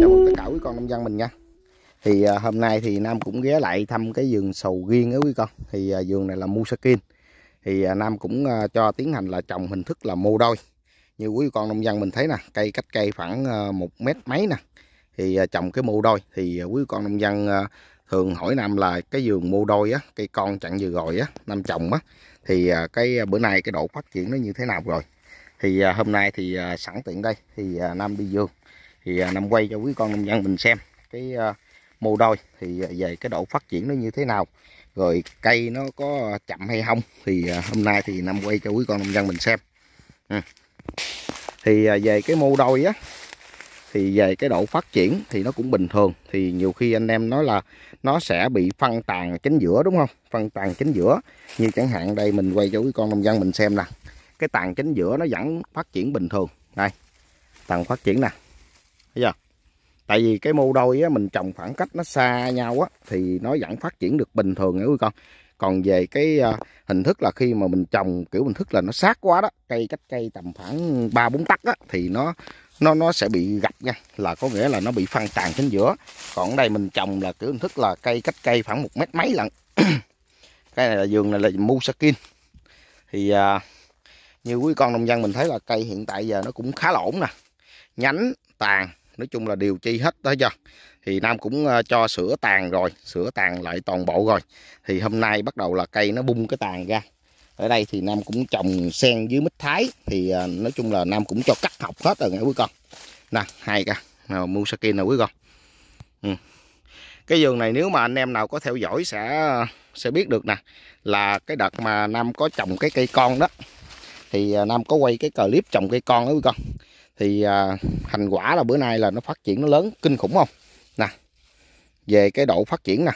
chào mừng tất cả quý con nông dân mình nha thì à, hôm nay thì Nam cũng ghé lại thăm cái vườn sầu riêng đó quý con thì à, vườn này là Musakin thì à, Nam cũng à, cho tiến hành là trồng hình thức là mô đôi như quý con nông dân mình thấy nè cây cách cây khoảng à, một mét mấy nè thì à, trồng cái mô đôi thì à, quý con nông dân à, thường hỏi Nam là cái vườn mô đôi á cây con chặn vừa rồi á Nam trồng á thì à, cái à, bữa nay cái độ phát triển nó như thế nào rồi thì à, hôm nay thì à, sẵn tiện đây thì à, nam đi vườn thì à, nam quay cho quý con nông dân mình xem cái à, mô đôi thì à, về cái độ phát triển nó như thế nào rồi cây nó có chậm hay không thì à, hôm nay thì nam quay cho quý con nông dân mình xem à. thì à, về cái mô đôi á thì về cái độ phát triển thì nó cũng bình thường thì nhiều khi anh em nói là nó sẽ bị phân tàn chính giữa đúng không phân tàn chính giữa như chẳng hạn đây mình quay cho quý con nông dân mình xem nè cái tàn chính giữa nó vẫn phát triển bình thường đây tàn phát triển nè thấy chưa tại vì cái mô đôi á, mình trồng khoảng cách nó xa nhau á thì nó vẫn phát triển được bình thường nha quý con còn về cái à, hình thức là khi mà mình trồng kiểu hình thức là nó sát quá đó cây cách cây tầm khoảng ba bốn tắc á thì nó nó nó sẽ bị gập nha là có nghĩa là nó bị phân tàn chính giữa còn đây mình trồng là kiểu hình thức là cây cách cây khoảng một mét mấy lần, cái này là vườn này là musakin thì à, như quý con nông dân mình thấy là cây hiện tại giờ nó cũng khá là ổn nè nhánh tàn nói chung là điều chi hết đó chưa thì nam cũng ờ, cho sữa tàn rồi sữa tàn lại toàn bộ rồi thì hôm nay bắt đầu là cây nó bung cái tàn ra ở đây thì nam cũng trồng sen dưới mít thái thì ờ, nói chung là nam cũng cho cắt học hết rồi nghe quý con nè hai ca nào musaki nè quý con ừ. cái vườn này nếu mà anh em nào có theo dõi sẽ ờ, sẽ biết được nè là cái đợt mà nam có trồng cái cây con đó thì à, nam có quay cái clip trồng cây con đó quý con thì à, hành quả là bữa nay là nó phát triển nó lớn kinh khủng không nè về cái độ phát triển nè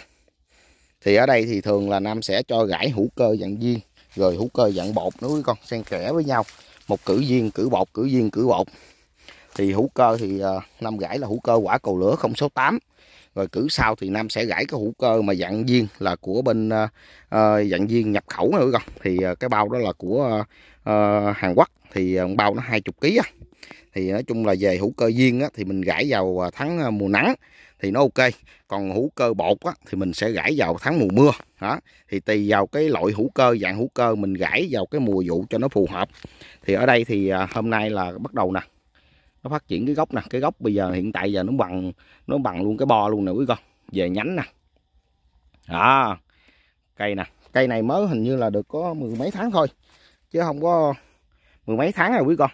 thì ở đây thì thường là nam sẽ cho gãi hữu cơ dạng viên rồi hữu cơ dạng bột nữa quý con xen kẽ với nhau một cử viên cử bột cử viên cử bột thì hữu cơ thì à, nam gãi là hữu cơ quả cầu lửa không số tám rồi cử sau thì nam sẽ gãi cái hữu cơ mà dạng viên là của bên uh, dạng viên nhập khẩu nữa con thì uh, cái bao đó là của uh, Ờ, Hàn Quốc thì ờ, bao nó 20 kg á. Thì nói chung là về hữu cơ viên á, thì mình gãi vào ờ, tháng mùa nắng thì nó ok. Còn hữu cơ bột á, thì mình sẽ gãi vào tháng mùa mưa. Đó. Thì tùy vào cái loại hữu cơ, dạng hữu cơ mình gãi vào cái mùa vụ cho nó phù hợp. Thì ở đây thì hôm nay là bắt đầu nè. Nó phát triển cái gốc nè. Cái gốc bây giờ hiện tại giờ nó bằng nó bằng luôn cái bo luôn nè quý con. Về nhánh nè. Đó. Cây nè. Cây này mới hình như là được có mười mấy tháng thôi chứ không có mười mấy tháng rồi quý con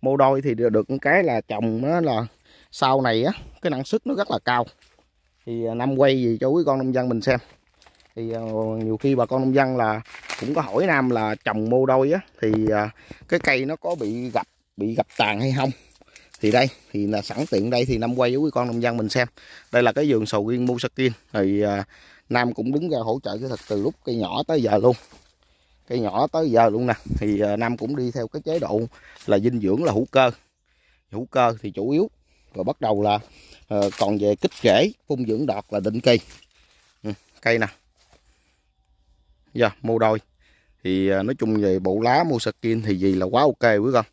mua đôi thì được cái là trồng nó là sau này á cái năng suất nó rất là cao thì à, năm quay gì cho quý con nông dân mình xem thì à, nhiều khi bà con nông dân là cũng có hỏi nam là trồng mô đôi á thì à, cái cây nó có bị gặp bị gặp tàn hay không thì đây thì là sẵn tiện đây thì năm quay với quý con nông dân mình xem đây là cái vườn sầu riêng musakin thì nam cũng đứng ra hỗ trợ cái thật từ lúc cây nhỏ tới giờ luôn cây nhỏ tới giờ luôn nè thì à, Nam cũng đi theo cái chế độ là dinh dưỡng là hữu cơ hữu cơ thì chủ yếu rồi bắt đầu là ờ, còn về kích rễ phun dưỡng đọt là định kỳ ừ, cây nè giờ yeah, mua đôi thì à, nói chung về bộ lá mua skin thì gì là quá ok quý con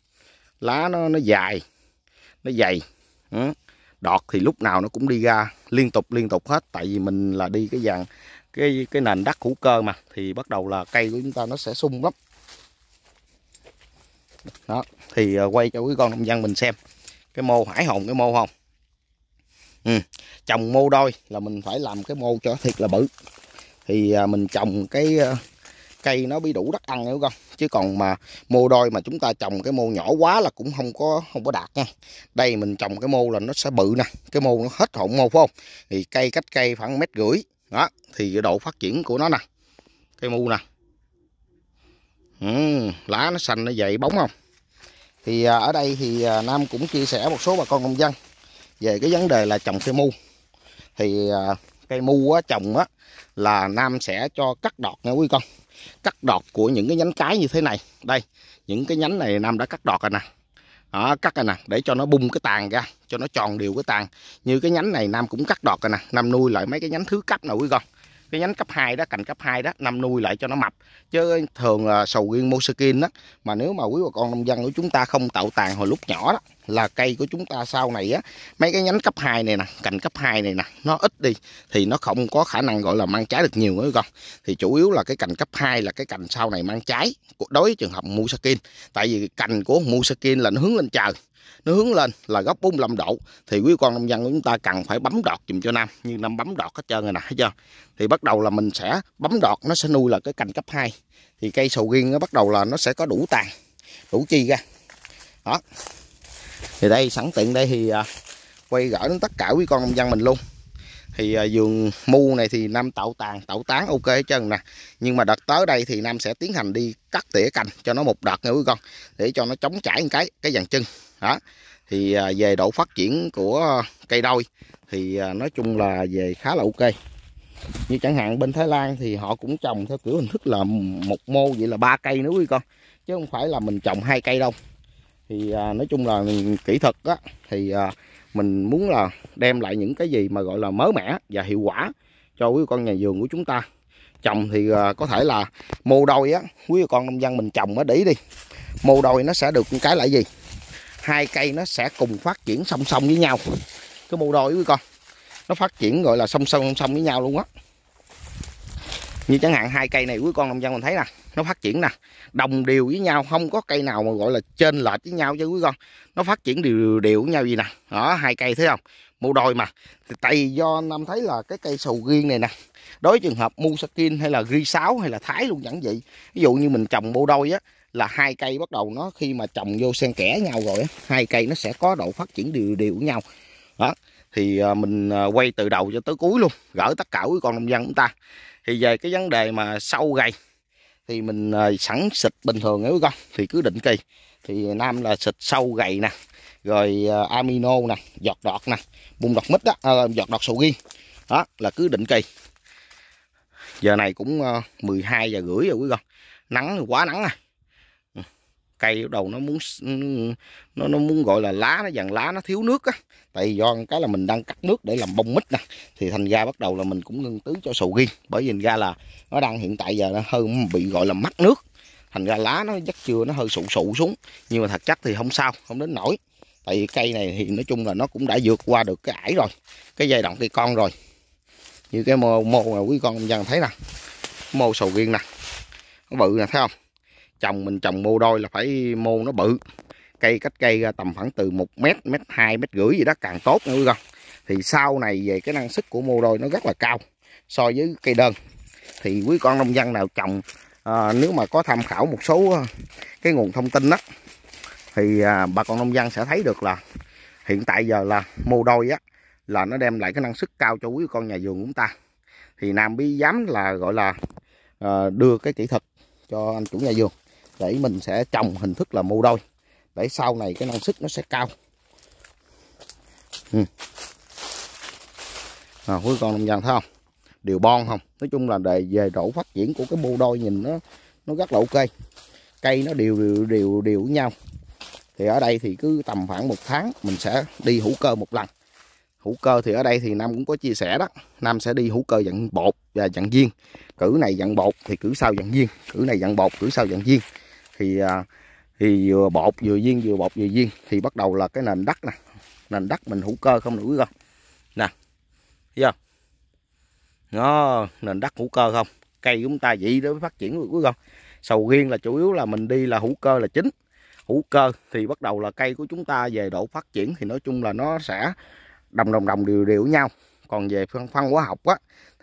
lá nó nó dài nó dày ừ, đọt thì lúc nào nó cũng đi ra liên tục liên tục hết tại vì mình là đi cái dạng cái cái nền đất hữu cơ mà thì bắt đầu là cây của chúng ta nó sẽ sung lắm đó thì ờ, quay cho quý con nông dân mình xem cái mô hải hồng cái mô không? ừ. trồng mô đôi là mình phải làm cái mô cho thiệt là bự thì à, mình trồng cái ờ, cây nó bị đủ đất ăn nữa con chứ còn mà mô đôi mà chúng ta trồng cái mô nhỏ quá là cũng không có không có đạt nha đây mình trồng cái mô là nó sẽ bự nè cái mô nó hết hộn mô phải không thì cây cách cây khoảng mét rưỡi đó thì độ phát triển của nó nè cây mu nè ừ, lá nó xanh nó dậy bóng không thì à, ở đây thì à, Nam cũng chia sẻ một số bà con nông dân về cái vấn đề là trồng cây mu thì à, cây mu á, trồng á, là Nam sẽ cho cắt đọt nha quý con cắt đọt của những cái nhánh cái như thế này đây những cái nhánh này Nam đã cắt đọt rồi nè đó, cắt rồi nè để cho nó bung cái tàn ra cho nó tròn đều cái tàn như cái nhánh này nam cũng cắt đọt rồi nè nam nuôi lại mấy cái nhánh thứ cấp nè quý con cái nhánh cấp 2 đó cành cấp 2 đó năm nuôi lại cho nó mập chứ thường là sầu riêng mosakin đó mà nếu mà quý bà con nông dân của chúng ta không tạo tàn hồi lúc nhỏ đó là cây của chúng ta sau này á mấy cái nhánh cấp 2 này nè cành cấp 2 này nè nó ít đi thì nó không có khả năng gọi là mang trái được nhiều nữa con thì chủ yếu là cái cành cấp 2 là cái cành sau này mang trái đối với trường hợp musakin tại vì cành của musakin là nó hướng lên trời nó hướng lên là góc 45 độ thì quý con nông dân của chúng ta cần phải bấm đọt dùm cho Nam như Nam bấm đọt hết trơn rồi nè thấy chưa thì bắt đầu là mình sẽ bấm đọt nó sẽ nuôi là cái cành cấp 2 thì cây sầu riêng nó bắt đầu là nó sẽ có đủ tàn đủ chi ra đó thì đây sẵn tiện đây thì à, quay gỡ đến tất cả quý con nông dân mình luôn thì à, vườn mu này thì nam tạo tàn tạo tán ok hết trơn nè nhưng mà đợt tới đây thì nam sẽ tiến hành đi cắt tỉa cành cho nó một đợt nha quý con để cho nó chống chảy một cái cái dàn chân đó thì à, về độ phát triển của cây đôi thì à, nói chung là về khá là ok như chẳng hạn bên Thái Lan thì họ cũng trồng theo kiểu hình thức là một mô vậy là ba cây nữa quý con chứ không phải là mình trồng hai cây đâu thì à, nói chung là kỹ thuật á thì mình muốn là đem lại những cái gì mà gọi là mới mẻ và hiệu quả cho quý con nhà vườn của chúng ta trồng thì có thể là mô đôi á quý con nông dân mình trồng á để đi mô đôi nó sẽ được cái là gì hai cây nó sẽ cùng phát triển song song với nhau cái mô đôi với con nó phát triển gọi là song song song song với nhau luôn á như chẳng hạn hai cây này quý con nông dân mình thấy nè nó phát triển nè đồng đều với nhau không có cây nào mà gọi là trên lệch với nhau chứ quý con nó phát triển đều đều, đều với nhau gì nè đó hai cây thấy không mù đồi mà tại do năm thấy là cái cây sầu riêng này nè đối trường hợp musakin hay là ri sáu hay là thái luôn chẳng vậy ví dụ như mình trồng bô đôi á là hai cây bắt đầu nó khi mà trồng vô xen kẽ nhau rồi hai cây nó sẽ có độ phát triển đều đều với nhau đó thì à, mình à, quay từ đầu cho tới cuối luôn gỡ tất cả với con nông dân chúng ta thì về cái vấn đề mà sâu gầy thì mình à, sẵn xịt bình thường nếu con thì cứ định kỳ thì nam là xịt sâu gầy nè rồi amino nè giọt đọt nè bung đọt mít đó giọt đọt sầu riêng đó là cứ định kỳ giờ này cũng 12 giờ rưỡi rồi quý con nắng quá nắng à cây đầu nó muốn ừ, nó nó muốn gọi là lá nó dần lá nó thiếu nước á tại do cái là mình đang cắt nước để làm bông mít nè thì thành ra bắt đầu là mình cũng ngưng tưới cho sầu riêng bởi vì ra là nó đang hiện tại giờ nó hơi bị gọi là mắc nước thành ra lá nó chắc chưa nó hơi sụ sụ xuống nhưng mà thật chắc thì không sao không đến nổi tại vì cây này thì nói chung là nó cũng đã vượt qua được cái ải rồi cái giai đoạn cây con rồi như cái mô mô quý con dân thấy nè mô sầu riêng nè nó bự nè thấy không trồng mình trồng mô đôi là phải mô nó bự cây cách cây tầm khoảng từ 1 mét mét hai mét rưỡi gì đó càng tốt nữa không thì sau này về cái năng suất của mô đôi nó rất là cao so với cây đơn thì quý con nông dân nào trồng à, nếu mà có tham khảo một số à, cái nguồn thông tin đó thì à, bà con nông dân sẽ thấy được là hiện tại giờ là mô đôi á là nó đem lại cái năng suất cao cho quý con nhà vườn chúng ta thì nam bí dám là gọi là à, đưa cái kỹ thuật cho anh chủ nhà vườn để mình sẽ trồng hình thức là mù đôi để sau này cái năng suất nó sẽ cao ừ. à, quý con nông dân thấy không điều bon không nói chung là đề về độ phát triển của cái mù đôi nhìn nó nó rất là ok cây nó đều đều đều đều nhau thì ở đây thì cứ tầm khoảng một tháng mình sẽ đi hữu cơ một lần hữu cơ thì ở đây thì nam cũng có chia sẻ đó nam sẽ đi hữu cơ dặn bột và dặn viên cử này dặn bột thì cử sau dặn viên cử này dặn bột cử sau dặn viên thì à, thì vừa bột vừa viên vừa bột vừa viên thì bắt đầu là cái nền đất nè nền đất mình hữu cơ không nữa không nè chưa nó nền đất hữu cơ không cây chúng ta vậy đó mới phát triển được quý không sầu riêng là chủ yếu là mình đi là hữu cơ là chính hữu cơ thì bắt đầu là cây của chúng ta về độ phát triển thì nói chung là nó sẽ đồng đồng đồng đều đều nhau còn về phân phân hóa học á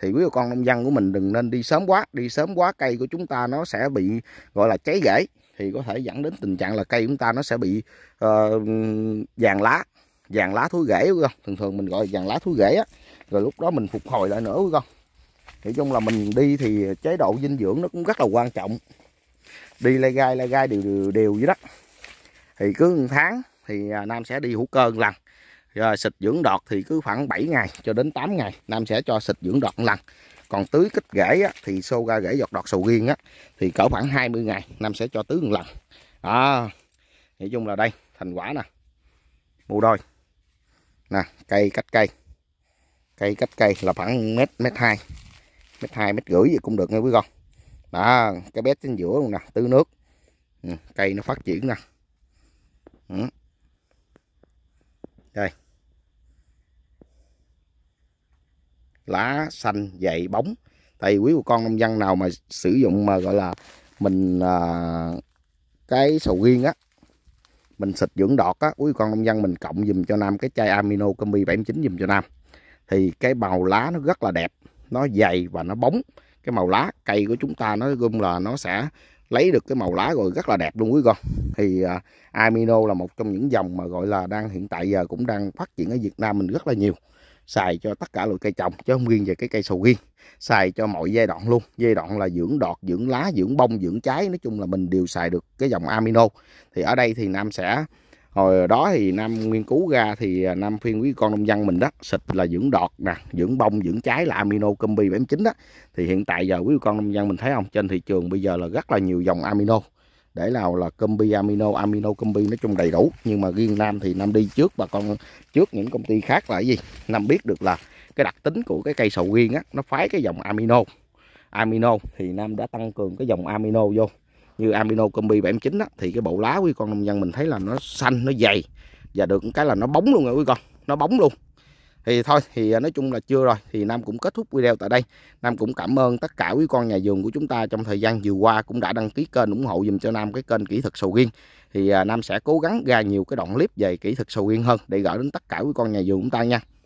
thì quý con nông dân của mình đừng nên đi sớm quá đi sớm quá cây của chúng ta nó sẽ bị gọi là cháy rễ thì có thể dẫn đến tình trạng là cây chúng ta nó sẽ bị uh, vàng lá vàng lá thúi rễ không thường thường mình gọi vàng lá thúi rễ á rồi lúc đó mình phục hồi lại nữa con. nói chung là mình đi thì chế độ dinh dưỡng nó cũng rất là quan trọng đi lai gai lai gai đều đều, đều dưới đất thì cứ một tháng thì à, nam sẽ đi hữu cơ một lần rồi xịt dưỡng đọt thì cứ khoảng 7 ngày cho đến 8 ngày nam sẽ cho xịt dưỡng đọt một lần còn tưới kích rễ á, thì xô ra rễ giọt đọt sầu riêng á thì cỡ khoảng 20 ngày năm sẽ cho tưới một lần đó nói chung là đây thành quả nè mù đôi nè cây cách cây cây cách cây là khoảng mét mét hai mét hai mét rưỡi gì cũng được nghe quý con đó cái bé trên giữa luôn nè tưới nước ừ, cây nó phát triển nè ừ. đây lá xanh dày bóng tại quý bà con nông dân nào mà sử dụng mà gọi là mình à, cái sầu riêng á mình xịt dưỡng đọt á quý con nông dân mình cộng dùm cho nam cái chai amino combi 79 dùm cho nam thì cái màu lá nó rất là đẹp nó dày và nó bóng cái màu lá cây của chúng ta nó gom là nó sẽ lấy được cái màu lá rồi rất là đẹp luôn quý con thì uh, amino là một trong những dòng mà gọi là đang hiện tại giờ cũng đang phát triển ở Việt Nam mình rất là nhiều xài cho tất cả loại cây trồng chứ không riêng về cái cây sầu riêng xài cho mọi giai đoạn luôn giai đoạn là dưỡng đọt dưỡng lá dưỡng bông dưỡng trái nói chung là mình đều xài được cái dòng amino thì ở đây thì nam sẽ hồi đó thì nam nghiên cứu ra thì nam phiên quý con nông dân mình đó xịt là dưỡng đọt nè dưỡng bông dưỡng trái là amino combi chín đó thì hiện tại giờ quý con nông dân mình thấy không trên thị trường bây giờ là rất là nhiều dòng amino để nào là combi amino amino combi nói chung đầy đủ nhưng mà riêng nam thì nam đi trước bà con trước những công ty khác là cái gì nam biết được là cái đặc tính của cái cây sầu riêng á nó phái cái dòng amino amino thì nam đã tăng cường cái dòng amino vô như amino combi 79 á thì cái bộ lá quý con nông dân mình thấy là nó xanh nó dày và được cái là nó bóng luôn rồi quý con nó bóng luôn thì thôi thì à, nói chung là chưa rồi thì Nam cũng kết thúc video tại đây Nam cũng cảm ơn tất cả quý con nhà vườn của chúng ta trong thời gian vừa qua cũng đã đăng ký kênh ủng hộ dùm cho Nam cái kênh kỹ thuật sầu riêng thì à, Nam sẽ cố gắng ra nhiều cái đoạn clip về kỹ thuật sầu riêng hơn để gửi đến tất cả quý con nhà vườn chúng ta nha